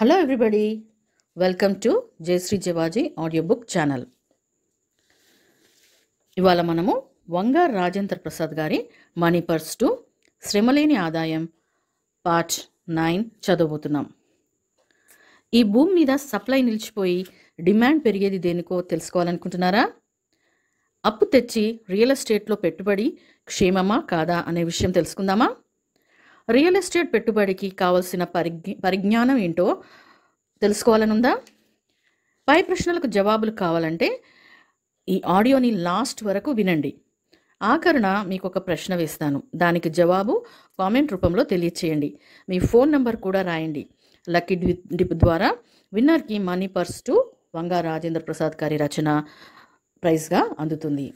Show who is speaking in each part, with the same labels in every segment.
Speaker 1: hello everybody welcome to Jayashree Javaji audio book channel ఇవాళ మనము వంగ రాజేంద్ర ప్రసాద్ గారి మనీ పర్స్ టు శ్రమలేని ఆదాయం పార్ట్ నైన్ చదువుతున్నాం ఈ భూమి మీద సప్లై నిలిచిపోయి డిమాండ్ పెరిగేది దేనికో తెలుసుకోవాలనుకుంటున్నారా అప్పు తెచ్చి రియల్ ఎస్టేట్లో పెట్టుబడి క్షేమమా కాదా అనే విషయం తెలుసుకుందామా రియల్ ఎస్టేట్ పెట్టుబడికి కావలసిన పరిజ్ఞ పరిజ్ఞానం ఏంటో తెలుసుకోవాలనుందా పై ప్రశ్నలకు జవాబులు కావాలంటే ఈ ఆడియోని లాస్ట్ వరకు వినండి ఆఖరణ మీకు ఒక ప్రశ్న వేస్తాను దానికి జవాబు కామెంట్ రూపంలో తెలియచేయండి మీ ఫోన్ నంబర్ కూడా రాయండి లక్కీ డిప్ ద్వారా విన్నర్కి money purse two Vanga Rajendra Prasad గారి రచన ప్రైజ్గా అందుతుంది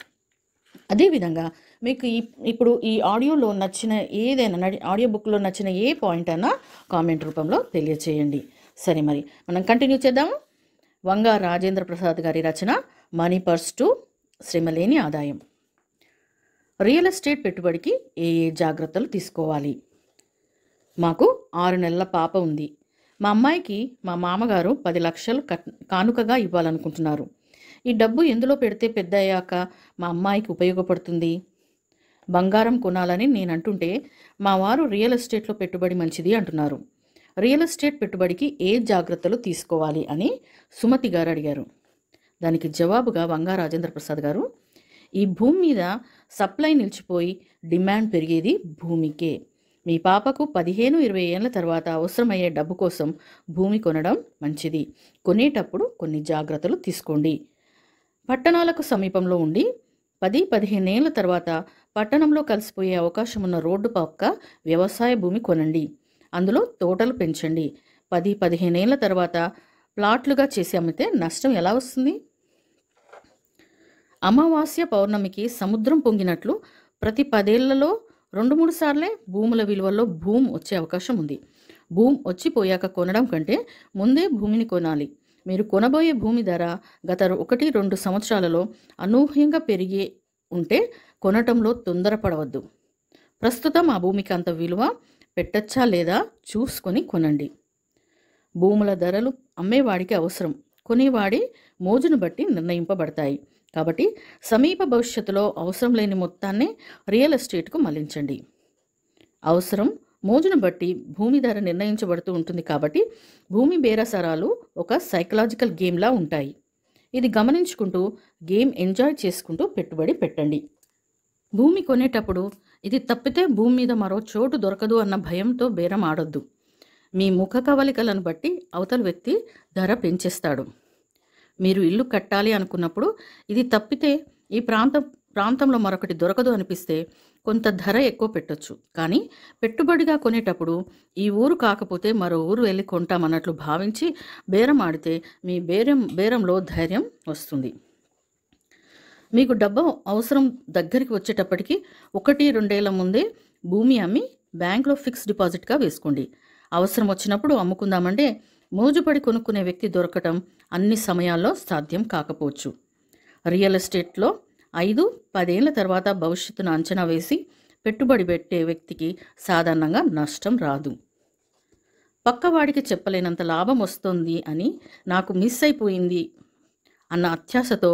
Speaker 1: అదేవిధంగా మీకు ఇప్పుడు ఈ ఆడియోలో నచ్చిన ఏదైనా ఆడియో బుక్లో నచ్చిన ఏ పాయింట్ అయినా కామెంట్ రూపంలో తెలియచేయండి సరే మరి మనం కంటిన్యూ చేద్దాము వంగ రాజేంద్ర ప్రసాద్ గారి రచన మనీ పర్స్ టు శ్రమలేని ఆదాయం రియల్ ఎస్టేట్ పెట్టుబడికి ఏ ఏ జాగ్రత్తలు తీసుకోవాలి మాకు ఆరు నెలల పాప ఉంది మా అమ్మాయికి మా మామగారు పది లక్షలు కానుకగా ఇవ్వాలనుకుంటున్నారు ఈ డబ్బు ఎందులో పెడితే పెద్ద అయ్యాక మా అమ్మాయికి ఉపయోగపడుతుంది బంగారం కొనాలని నేను అంటుంటే మా వారు రియల్ ఎస్టేట్లో పెట్టుబడి మంచిది అంటున్నారు రియల్ ఎస్టేట్ పెట్టుబడికి ఏ జాగ్రత్తలు తీసుకోవాలి అని సుమతి గారు అడిగారు దానికి జవాబుగా వంగా రాజేంద్ర ప్రసాద్ గారు ఈ భూమి మీద సప్లై నిలిచిపోయి డిమాండ్ పెరిగేది భూమికే మీ పాపకు పదిహేను ఇరవై ఏళ్ళ తర్వాత అవసరమయ్యే డబ్బు కోసం భూమి కొనడం మంచిది కొనేటప్పుడు కొన్ని జాగ్రత్తలు తీసుకోండి పట్టణాలకు సమీపంలో ఉండి పది పదిహేనేళ్ల తర్వాత పట్టణంలో కలిసిపోయే అవకాశం ఉన్న రోడ్డు పక్క వ్యవసాయ భూమి కొనండి అందులో తోటలు పెంచండి పది పదిహేనేళ్ల తర్వాత ప్లాట్లుగా చేసి అమ్మితే నష్టం ఎలా వస్తుంది అమావాస్య పౌర్ణమికి సముద్రం పొంగినట్లు ప్రతి పదేళ్లలో రెండు మూడు సార్లే భూముల విలువల్లో భూమి వచ్చే అవకాశం ఉంది భూమి వచ్చిపోయాక కొనడం కంటే ముందే భూమిని కొనాలి మీరు కొనబోయే భూమి ధర గత ఒకటి రెండు సంవత్సరాలలో అనూహ్యంగా పెరిగి ఉంటే కొనటంలో తొందరపడవద్దు ప్రస్తుతం ఆ భూమికి అంత విలువ పెట్టచ్చా లేదా చూసుకొని కొనండి భూముల ధరలు అమ్మేవాడికి అవసరం కొనేవాడి మోజును బట్టి నిర్ణయింపబడతాయి కాబట్టి సమీప భవిష్యత్తులో అవసరం లేని మొత్తాన్ని రియల్ ఎస్టేట్కు మళ్లించండి అవసరం మోజును బట్టి భూమి ధర నిర్ణయించబడుతూ ఉంటుంది కాబట్టి భూమి బేరసారాలు ఒక సైకలాజికల్ గేమ్లా ఉంటాయి ఇది గమనించుకుంటూ గేమ్ ఎంజాయ్ చేసుకుంటూ పెట్టుబడి పెట్టండి భూమి కొనేటప్పుడు ఇది తప్పితే భూమి మీద మరో చోటు దొరకదు అన్న భయంతో బేరం ఆడొద్దు మీ ముఖ కవలికలను బట్టి అవతల వ్యక్తి ధర పెంచేస్తాడు మీరు ఇల్లు కట్టాలి అనుకున్నప్పుడు ఇది తప్పితే ఈ ప్రాంతం ప్రాంతంలో మరొకటి దొరకదు అనిపిస్తే కొంత ధర ఎక్కువ పెట్టొచ్చు కానీ పెట్టుబడిగా కొనేటప్పుడు ఈ ఊరు కాకపోతే మరో ఊరు వెళ్ళి కొంటామన్నట్లు భావించి బేరం ఆడితే మీ బేరం బేరంలో ధైర్యం వస్తుంది మీకు డబ్బు అవసరం దగ్గరికి వచ్చేటప్పటికీ ఒకటి రెండేళ్ల ముందే భూమి అమ్మి బ్యాంక్లో ఫిక్స్ డిపాజిట్గా వేసుకోండి అవసరం వచ్చినప్పుడు అమ్ముకుందామంటే మోజుపడి కొనుక్కునే వ్యక్తి దొరకటం అన్ని సమయాల్లో సాధ్యం కాకపోవచ్చు రియల్ ఎస్టేట్లో ఐదు పదేళ్ల తర్వాత భవిష్యత్తును అంచనా వేసి పెట్టుబడి పెట్టే వ్యక్తికి సాధారణంగా నష్టం రాదు పక్కవాడికి చెప్పలేనంత లాభం వస్తుంది అని నాకు మిస్ అయిపోయింది అన్న అత్యాశతో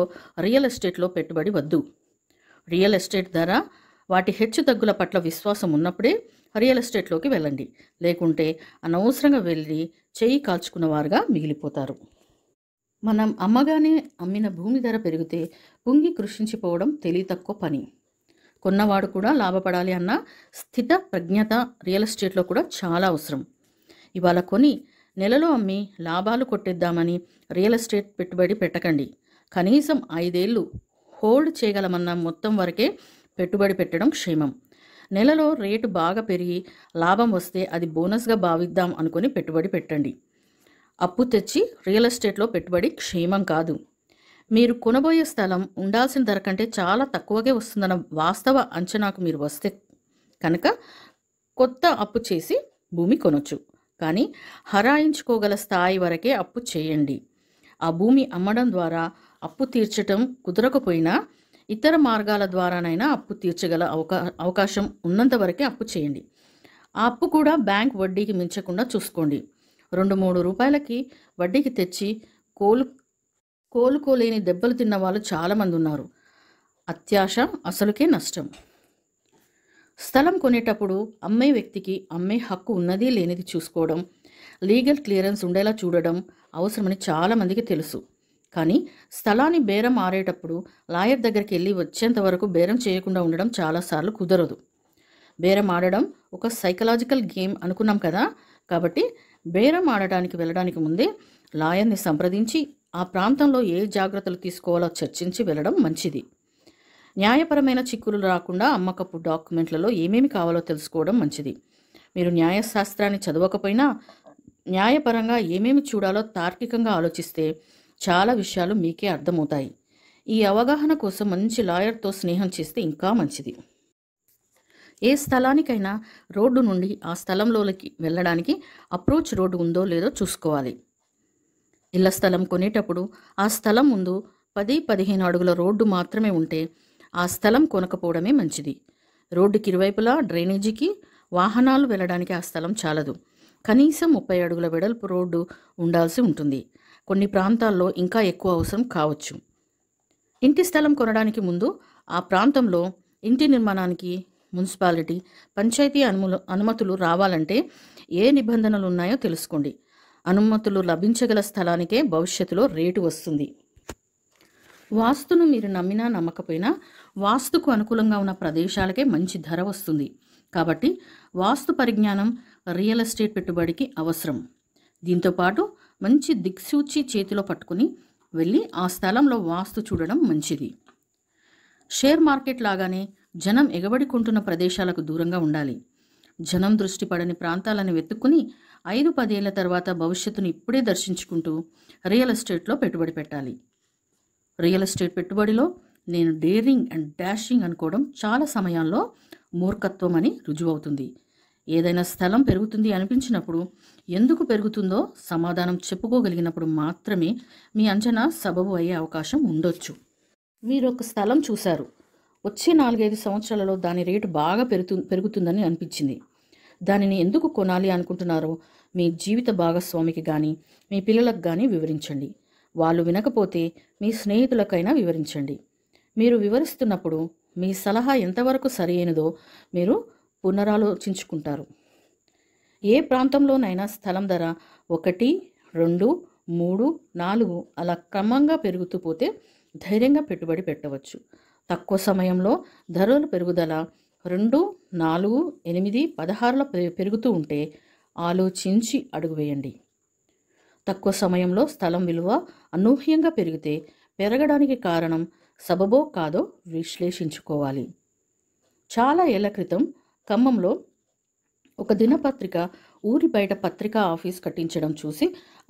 Speaker 1: రియల్ ఎస్టేట్లో పెట్టుబడి వద్దు రియల్ ఎస్టేట్ ధర వాటి హెచ్చుతగ్గుల పట్ల విశ్వాసం ఉన్నప్పుడే రియల్ ఎస్టేట్లోకి వెళ్ళండి లేకుంటే అనవసరంగా వెళ్ళి చేయి వారుగా మిగిలిపోతారు మనం అమ్మగానే అమ్మిన భూమి ధర పెరిగితే పొంగి కృషించిపోవడం తెలివి తక్కువ పని కొన్నవాడు కూడా లాభపడాలి అన్న స్థిత ప్రజ్ఞత రియల్ ఎస్టేట్లో కూడా చాలా అవసరం ఇవాళ కొని నెలలో అమ్మి లాభాలు కొట్టిద్దామని రియల్ ఎస్టేట్ పెట్టుబడి పెట్టకండి కనీసం ఐదేళ్ళు హోల్డ్ చేయగలమన్న మొత్తం వరకే పెట్టుబడి పెట్టడం క్షేమం నెలలో రేటు బాగా పెరిగి లాభం వస్తే అది బోనస్గా భావిద్దాం అనుకుని పెట్టుబడి పెట్టండి అప్పు తెచ్చి రియల్ ఎస్టేట్లో పెట్టుబడి క్షేమం కాదు మీరు కొనబోయే స్థలం ఉండాల్సిన ధర కంటే చాలా తక్కువగా వస్తుందన్న వాస్తవ అంచనాకు మీరు వస్తే కనుక కొత్త అప్పు చేసి భూమి కొనొచ్చు కానీ హరాయించుకోగల స్థాయి వరకే అప్పు చేయండి ఆ భూమి అమ్మడం ద్వారా అప్పు తీర్చటం కుదరకపోయినా ఇతర మార్గాల ద్వారానైనా అప్పు తీర్చగల అవకా అవకాశం ఉన్నంత వరకే అప్పు చేయండి ఆ అప్పు కూడా బ్యాంక్ వడ్డీకి మించకుండా చూసుకోండి రెండు మూడు రూపాయలకి వడ్డీకి తెచ్చి కోలు కోలుకోలేని దెబ్బలు తిన్న వాళ్ళు చాలామంది ఉన్నారు అత్యాశ అసలుకే నష్టం స్థలం కొనేటప్పుడు అమ్మే వ్యక్తికి అమ్మే హక్కు ఉన్నది లేనిది చూసుకోవడం లీగల్ క్లియరెన్స్ ఉండేలా చూడడం అవసరమని చాలామందికి తెలుసు కానీ స్థలాన్ని బేరం ఆరేటప్పుడు లాయర్ దగ్గరికి వెళ్ళి వచ్చేంత వరకు బేరం చేయకుండా ఉండడం చాలాసార్లు కుదరదు బేరం ఆడడం ఒక సైకలాజికల్ గేమ్ అనుకున్నాం కదా కాబట్టి బేరం ఆడటానికి వెళ్ళడానికి ముందే లాయర్ని సంప్రదించి ఆ ప్రాంతంలో ఏ జాగ్రత్తలు తీసుకోవాలో చర్చించి వెళ్ళడం మంచిది న్యాయపరమైన చిక్కులు రాకుండా అమ్మకపు డాక్యుమెంట్లలో ఏమేమి కావాలో తెలుసుకోవడం మంచిది మీరు న్యాయశాస్త్రాన్ని చదవకపోయినా న్యాయపరంగా ఏమేమి చూడాలో తార్కికంగా ఆలోచిస్తే చాలా విషయాలు మీకే అర్థమవుతాయి ఈ అవగాహన కోసం మంచి లాయర్తో స్నేహం చేస్తే ఇంకా మంచిది ఏ స్థలానికైనా రోడ్డు నుండి ఆ స్థలంలోకి వెళ్ళడానికి అప్రోచ్ రోడ్డు ఉందో లేదో చూసుకోవాలి ఇళ్ల స్థలం కొనేటప్పుడు ఆ స్థలం ముందు పది పదిహేను అడుగుల రోడ్డు మాత్రమే ఉంటే ఆ స్థలం కొనకపోవడమే మంచిది రోడ్డుకి ఇరువైపులా డ్రైనేజీకి వాహనాలు వెళ్ళడానికి ఆ స్థలం చాలదు కనీసం ముప్పై అడుగుల వెడల్పు రోడ్డు ఉండాల్సి ఉంటుంది కొన్ని ప్రాంతాల్లో ఇంకా ఎక్కువ అవసరం కావచ్చు ఇంటి స్థలం కొనడానికి ముందు ఆ ప్రాంతంలో ఇంటి నిర్మాణానికి మున్సిపాలిటీ పంచాయతీ అనుములు అనుమతులు రావాలంటే ఏ నిబంధనలు ఉన్నాయో తెలుసుకోండి అనుమతులు లభించగల స్థలానికే భవిష్యత్తులో రేటు వస్తుంది వాస్తును మీరు నమ్మినా నమ్మకపోయినా వాస్తుకు అనుకూలంగా ఉన్న ప్రదేశాలకే మంచి ధర వస్తుంది కాబట్టి వాస్తు పరిజ్ఞానం రియల్ ఎస్టేట్ పెట్టుబడికి అవసరం దీంతోపాటు మంచి దిక్సూచి చేతిలో పట్టుకుని వెళ్ళి ఆ స్థలంలో వాస్తు చూడడం మంచిది షేర్ మార్కెట్ లాగానే జనం ఎగబడికుంటున్న ప్రదేశాలకు దూరంగా ఉండాలి జనం దృష్టి పడని ప్రాంతాలను వెతుక్కుని ఐదు పదేళ్ల తర్వాత భవిష్యత్తును ఇప్పుడే దర్శించుకుంటూ రియల్ ఎస్టేట్లో పెట్టుబడి పెట్టాలి రియల్ ఎస్టేట్ పెట్టుబడిలో నేను డేరింగ్ అండ్ డాషింగ్ అనుకోవడం చాలా సమయాల్లో మూర్ఖత్వం అని రుజువవుతుంది ఏదైనా స్థలం పెరుగుతుంది అనిపించినప్పుడు ఎందుకు పెరుగుతుందో సమాధానం చెప్పుకోగలిగినప్పుడు మాత్రమే మీ అంచనా సబబు అయ్యే అవకాశం ఉండొచ్చు మీరు ఒక స్థలం చూశారు వచ్చే నాలుగైదు సంవత్సరాలలో దాని రేటు బాగా పెరుగు పెరుగుతుందని అనిపించింది దానిని ఎందుకు కొనాలి అనుకుంటున్నారో మీ జీవిత భాగస్వామికి కానీ మీ పిల్లలకు కానీ వివరించండి వాళ్ళు వినకపోతే మీ స్నేహితులకైనా వివరించండి మీరు వివరిస్తున్నప్పుడు మీ సలహా ఎంతవరకు సరియైనదో మీరు పునరాలోచించుకుంటారు ఏ ప్రాంతంలోనైనా స్థలం ధర ఒకటి రెండు మూడు నాలుగు అలా క్రమంగా పెరుగుతూ పోతే ధైర్యంగా పెట్టుబడి పెట్టవచ్చు తక్కువ సమయంలో ధరలు పెరుగుదల రెండు నాలుగు ఎనిమిది పదహారుల పెరుగుతూ ఉంటే ఆలోచించి అడుగు వేయండి తక్కువ సమయంలో స్థలం విలువ అనూహ్యంగా పెరిగితే పెరగడానికి కారణం సబబో కాదో విశ్లేషించుకోవాలి చాలా ఏళ్ల క్రితం ఖమ్మంలో ఒక దినపత్రిక ఊరి బయట పత్రికా ఆఫీస్ కట్టించడం చూసి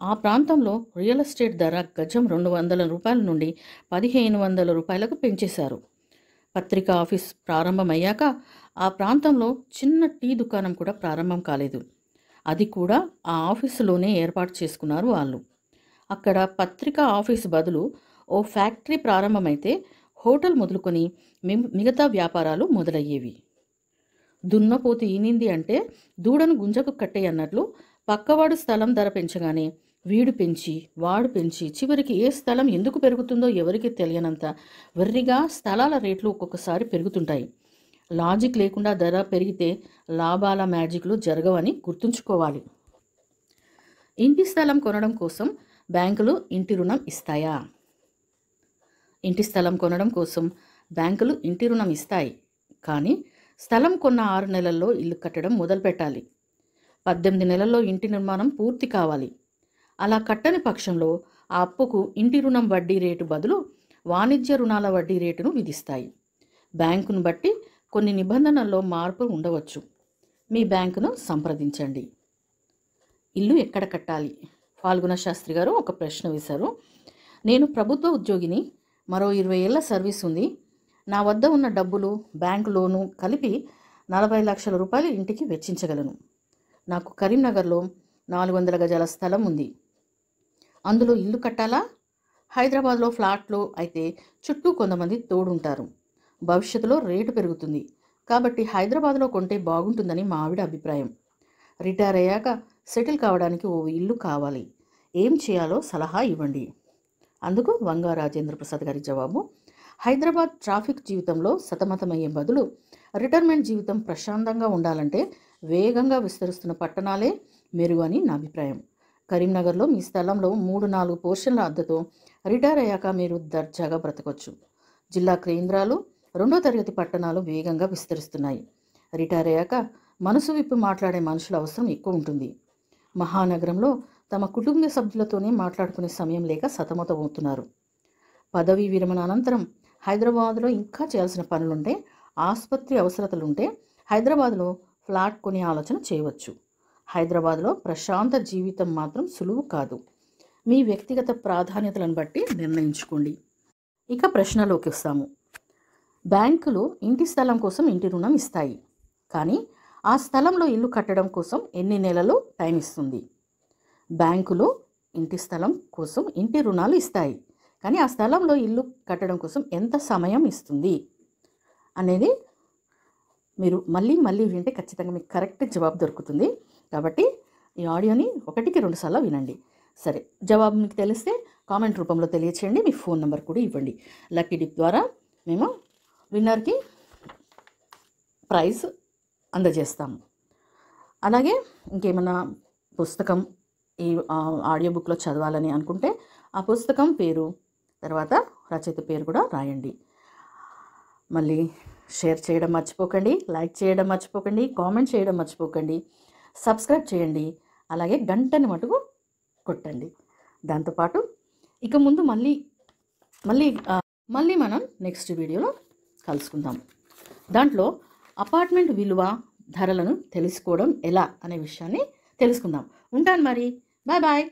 Speaker 1: ఆ ప్రాంతంలో రియల్ ఎస్టేట్ ధర గజం రెండు వందల రూపాయల నుండి పదిహేను వందల రూపాయలకు పెంచేశారు పత్రికా ఆఫీస్ ప్రారంభమయ్యాక ఆ ప్రాంతంలో చిన్న టీ దుకాణం కూడా ప్రారంభం కాలేదు అది కూడా ఆ ఆఫీసులోనే ఏర్పాటు చేసుకున్నారు వాళ్ళు అక్కడ పత్రికా ఆఫీస్ బదులు ఓ ఫ్యాక్టరీ ప్రారంభమైతే హోటల్ మొదలుకొని మిగతా వ్యాపారాలు మొదలయ్యేవి దున్నపోతు ఈనింది అంటే దూడను గుంజకు కట్టే అన్నట్లు పక్కవాడు స్థలం ధర పెంచగానే వీడు పెంచి వాడు పెంచి చివరికి ఏ స్థలం ఎందుకు పెరుగుతుందో ఎవరికి తెలియనంత వెర్రిగా స్థలాల రేట్లు ఒక్కొక్కసారి పెరుగుతుంటాయి లాజిక్ లేకుండా ధర పెరిగితే లాభాల మ్యాజిక్లు జరగవని గుర్తుంచుకోవాలి ఇంటి స్థలం కొనడం కోసం బ్యాంకులు ఇంటి రుణం ఇస్తాయా ఇంటి స్థలం కొనడం కోసం బ్యాంకులు ఇంటి రుణం ఇస్తాయి కానీ స్థలం కొన్న ఆరు నెలల్లో ఇల్లు కట్టడం మొదలు పెట్టాలి పద్దెనిమిది నెలల్లో ఇంటి నిర్మాణం పూర్తి కావాలి అలా కట్టని పక్షంలో ఆ అప్పుకు ఇంటి రుణం వడ్డీ రేటు బదులు వాణిజ్య రుణాల వడ్డీ రేటును విధిస్తాయి బ్యాంకును బట్టి కొన్ని నిబంధనల్లో మార్పు ఉండవచ్చు మీ బ్యాంకును సంప్రదించండి ఇల్లు ఎక్కడ కట్టాలి ఫాల్గుణ శాస్త్రి గారు ఒక ప్రశ్న వేశారు నేను ప్రభుత్వ ఉద్యోగిని మరో ఇరవై ఏళ్ళ సర్వీస్ ఉంది నా వద్ద ఉన్న డబ్బులు బ్యాంకు లోను కలిపి నలభై లక్షల రూపాయలు ఇంటికి వెచ్చించగలను నాకు కరీంనగర్లో నాలుగు వందల గజాల స్థలం ఉంది అందులో ఇల్లు కట్టాలా హైదరాబాద్లో ఫ్లాట్లు అయితే చుట్టూ కొంతమంది తోడుంటారు భవిష్యత్తులో రేటు పెరుగుతుంది కాబట్టి హైదరాబాద్లో కొంటే బాగుంటుందని మా ఆవిడ అభిప్రాయం రిటైర్ అయ్యాక సెటిల్ కావడానికి ఓ ఇల్లు కావాలి ఏం చేయాలో సలహా ఇవ్వండి అందుకు వంగా రాజేంద్ర ప్రసాద్ గారి జవాబు హైదరాబాద్ ట్రాఫిక్ జీవితంలో సతమతమయ్యే బదులు రిటైర్మెంట్ జీవితం ప్రశాంతంగా ఉండాలంటే వేగంగా విస్తరిస్తున్న పట్టణాలే మెరుగు అని నా అభిప్రాయం కరీంనగర్లో మీ స్థలంలో మూడు నాలుగు పోర్షన్ల అద్దెతో రిటైర్ అయ్యాక మీరు దర్జాగా బ్రతకొచ్చు జిల్లా కేంద్రాలు రెండో తరగతి పట్టణాలు వేగంగా విస్తరిస్తున్నాయి రిటైర్ అయ్యాక మనసు విప్పి మాట్లాడే మనుషుల అవసరం ఎక్కువ ఉంటుంది మహానగరంలో తమ కుటుంబ సభ్యులతోనే మాట్లాడుకునే సమయం లేక సతమతమవుతున్నారు పదవీ విరమణ అనంతరం హైదరాబాద్లో ఇంకా చేయాల్సిన పనులుంటే ఆసుపత్రి అవసరతలుంటే హైదరాబాద్లో ఫ్లాట్ కొనే ఆలోచన చేయవచ్చు హైదరాబాద్లో ప్రశాంత జీవితం మాత్రం సులువు కాదు మీ వ్యక్తిగత ప్రాధాన్యతలను బట్టి నిర్ణయించుకోండి ఇక ప్రశ్నలోకి వస్తాము బ్యాంకులు ఇంటి స్థలం కోసం ఇంటి రుణం ఇస్తాయి కానీ ఆ స్థలంలో ఇల్లు కట్టడం కోసం ఎన్ని నెలలు టైం ఇస్తుంది బ్యాంకులు ఇంటి స్థలం కోసం ఇంటి రుణాలు ఇస్తాయి కానీ ఆ స్థలంలో ఇల్లు కట్టడం కోసం ఎంత సమయం ఇస్తుంది అనేది మీరు మళ్ళీ మళ్ళీ వింటే ఖచ్చితంగా మీకు కరెక్ట్ జవాబు దొరుకుతుంది కాబట్టి ఈ ఆడియోని ఒకటికి రెండుసార్లు వినండి సరే జవాబు మీకు తెలిస్తే కామెంట్ రూపంలో తెలియచేయండి మీ ఫోన్ నెంబర్ కూడా ఇవ్వండి లక్కీ డిప్ ద్వారా మేము విన్నర్కి ప్రైజ్ అందజేస్తాము అలాగే ఇంకేమైనా పుస్తకం ఈ ఆడియో బుక్లో చదవాలని అనుకుంటే ఆ పుస్తకం పేరు తర్వాత రచయిత పేరు కూడా రాయండి మళ్ళీ షేర్ చేయడం మర్చిపోకండి లైక్ చేయడం మర్చిపోకండి కామెంట్ చేయడం మర్చిపోకండి సబ్స్క్రైబ్ చేయండి అలాగే గంటని మటుకు కొట్టండి దాంతోపాటు ఇక ముందు మళ్ళీ మళ్ళీ మళ్ళీ మనం నెక్స్ట్ వీడియోలో కలుసుకుందాం దాంట్లో అపార్ట్మెంట్ విలువ ధరలను తెలుసుకోవడం ఎలా అనే విషయాన్ని తెలుసుకుందాం ఉంటాను మరి బాయ్ బాయ్